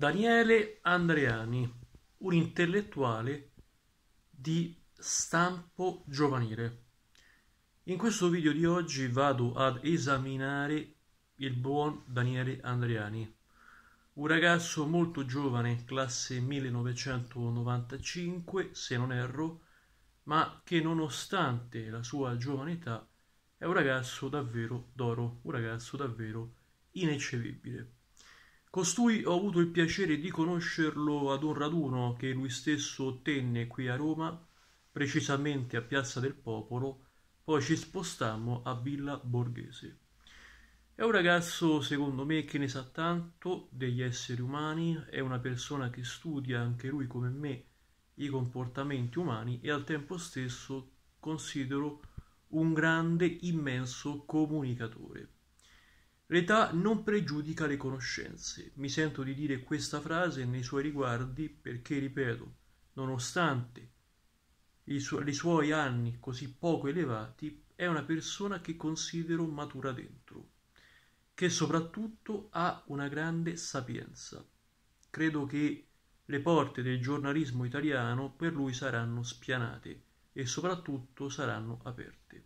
Daniele Andreani, un intellettuale di stampo giovanile. In questo video di oggi vado ad esaminare il buon Daniele Andreani, un ragazzo molto giovane, classe 1995 se non erro, ma che nonostante la sua giovane età è un ragazzo davvero d'oro, un ragazzo davvero ineccepibile. Costui ho avuto il piacere di conoscerlo ad un raduno che lui stesso ottenne qui a Roma, precisamente a Piazza del Popolo, poi ci spostammo a Villa Borghese. È un ragazzo, secondo me, che ne sa tanto degli esseri umani, è una persona che studia anche lui come me i comportamenti umani e al tempo stesso considero un grande, immenso comunicatore. L'età non pregiudica le conoscenze. Mi sento di dire questa frase nei suoi riguardi perché, ripeto, nonostante i, su- i suoi anni così poco elevati, è una persona che considero matura dentro, che soprattutto ha una grande sapienza. Credo che le porte del giornalismo italiano per lui saranno spianate e soprattutto saranno aperte.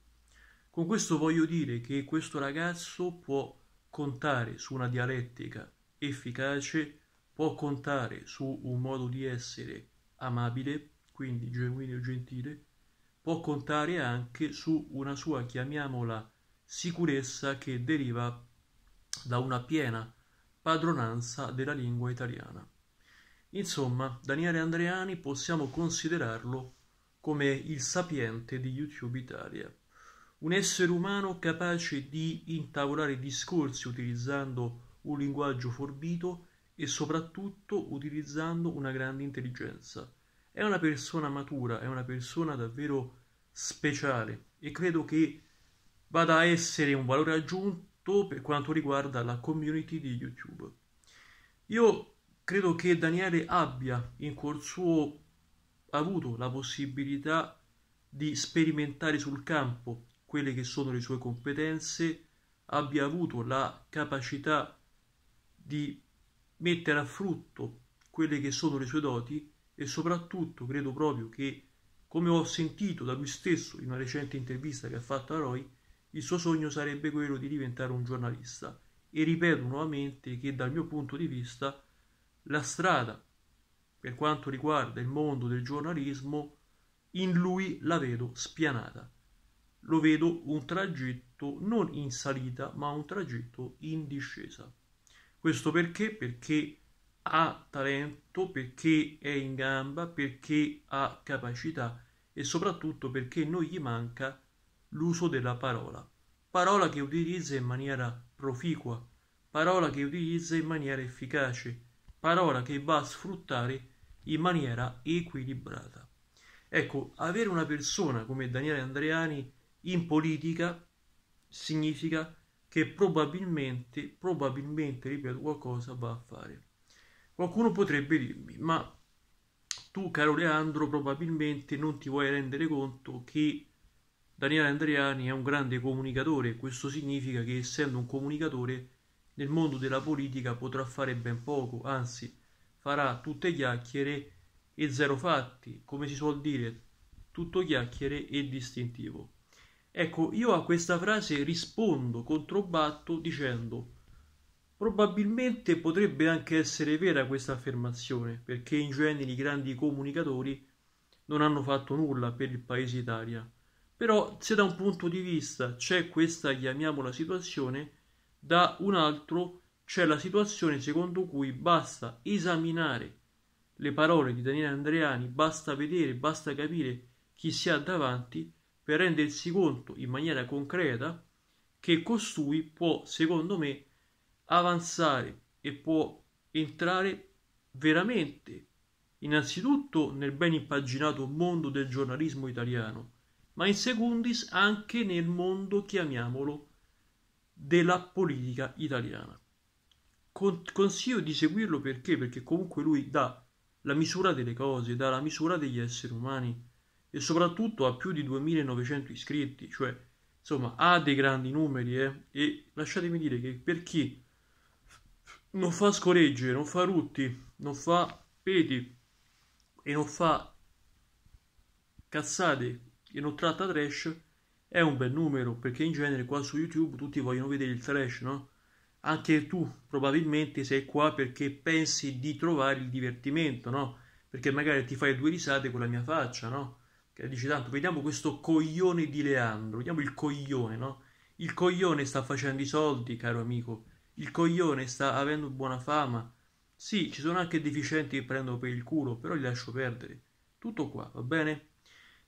Con questo voglio dire che questo ragazzo può contare su una dialettica efficace, può contare su un modo di essere amabile, quindi genuino e gentile, può contare anche su una sua, chiamiamola, sicurezza che deriva da una piena padronanza della lingua italiana. Insomma, Daniele Andreani possiamo considerarlo come il sapiente di YouTube Italia un essere umano capace di intavolare discorsi utilizzando un linguaggio forbito e soprattutto utilizzando una grande intelligenza. È una persona matura, è una persona davvero speciale e credo che vada a essere un valore aggiunto per quanto riguarda la community di YouTube. Io credo che Daniele abbia in cuor suo avuto la possibilità di sperimentare sul campo quelle che sono le sue competenze, abbia avuto la capacità di mettere a frutto quelle che sono le sue doti e soprattutto credo proprio che, come ho sentito da lui stesso in una recente intervista che ha fatto a Roy, il suo sogno sarebbe quello di diventare un giornalista. E ripeto nuovamente che dal mio punto di vista la strada per quanto riguarda il mondo del giornalismo in lui la vedo spianata lo vedo un tragitto non in salita ma un tragitto in discesa. Questo perché? Perché ha talento, perché è in gamba, perché ha capacità e soprattutto perché non gli manca l'uso della parola. Parola che utilizza in maniera proficua, parola che utilizza in maniera efficace, parola che va a sfruttare in maniera equilibrata. Ecco, avere una persona come Daniele Andreani in politica significa che probabilmente, probabilmente, ripeto, qualcosa va a fare. Qualcuno potrebbe dirmi, ma tu, caro Leandro, probabilmente non ti vuoi rendere conto che Daniele Andreani è un grande comunicatore. Questo significa che, essendo un comunicatore, nel mondo della politica potrà fare ben poco, anzi, farà tutte chiacchiere e zero fatti, come si suol dire, tutto chiacchiere e distintivo. Ecco, io a questa frase rispondo, controbatto dicendo probabilmente potrebbe anche essere vera questa affermazione, perché in genere i grandi comunicatori non hanno fatto nulla per il paese Italia. Però se da un punto di vista c'è questa, chiamiamola situazione, da un altro c'è la situazione secondo cui basta esaminare le parole di Daniele Andreani, basta vedere, basta capire chi si ha davanti per rendersi conto in maniera concreta che costui può, secondo me, avanzare e può entrare veramente innanzitutto nel ben impaginato mondo del giornalismo italiano, ma in secundis anche nel mondo, chiamiamolo, della politica italiana. Con- consiglio di seguirlo perché? Perché comunque lui dà la misura delle cose, dà la misura degli esseri umani, e soprattutto ha più di 2900 iscritti, cioè insomma ha dei grandi numeri eh? e lasciatemi dire che per chi non fa scoregge, non fa rutti, non fa peti e non fa cazzate e non tratta trash è un bel numero perché in genere qua su YouTube tutti vogliono vedere il trash, no? Anche tu probabilmente sei qua perché pensi di trovare il divertimento, no? Perché magari ti fai due risate con la mia faccia, no? che dice tanto, vediamo questo coglione di Leandro, vediamo il coglione, no? Il coglione sta facendo i soldi, caro amico, il coglione sta avendo buona fama. Sì, ci sono anche deficienti che prendo per il culo, però li lascio perdere. Tutto qua, va bene?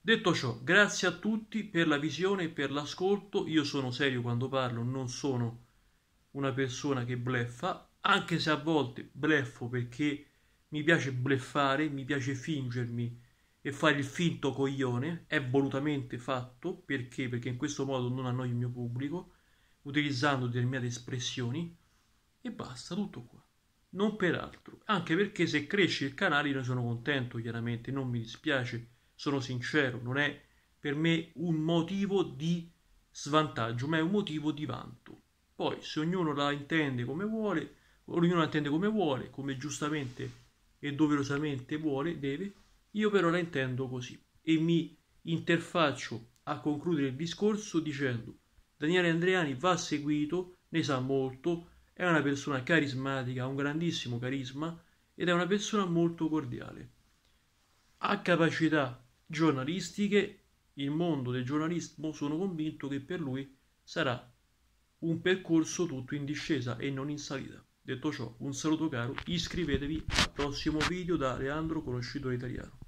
Detto ciò, grazie a tutti per la visione e per l'ascolto. Io sono serio quando parlo, non sono una persona che bleffa, anche se a volte bleffo perché mi piace bleffare, mi piace fingermi e fare il finto coglione è volutamente fatto perché? Perché in questo modo non annoio il mio pubblico, utilizzando determinate espressioni e basta, tutto qua. Non per altro, anche perché se cresce il canale io ne sono contento, chiaramente, non mi dispiace, sono sincero, non è per me un motivo di svantaggio, ma è un motivo di vanto. Poi se ognuno la intende come vuole, ognuno la intende come vuole, come giustamente e doverosamente vuole, deve, io però la intendo così e mi interfaccio a concludere il discorso dicendo Daniele Andreani va seguito, ne sa molto, è una persona carismatica, ha un grandissimo carisma ed è una persona molto cordiale. Ha capacità giornalistiche, il mondo del giornalismo sono convinto che per lui sarà un percorso tutto in discesa e non in salita. Detto ciò, un saluto caro, iscrivetevi al prossimo video da Leandro Conoscitore Italiano.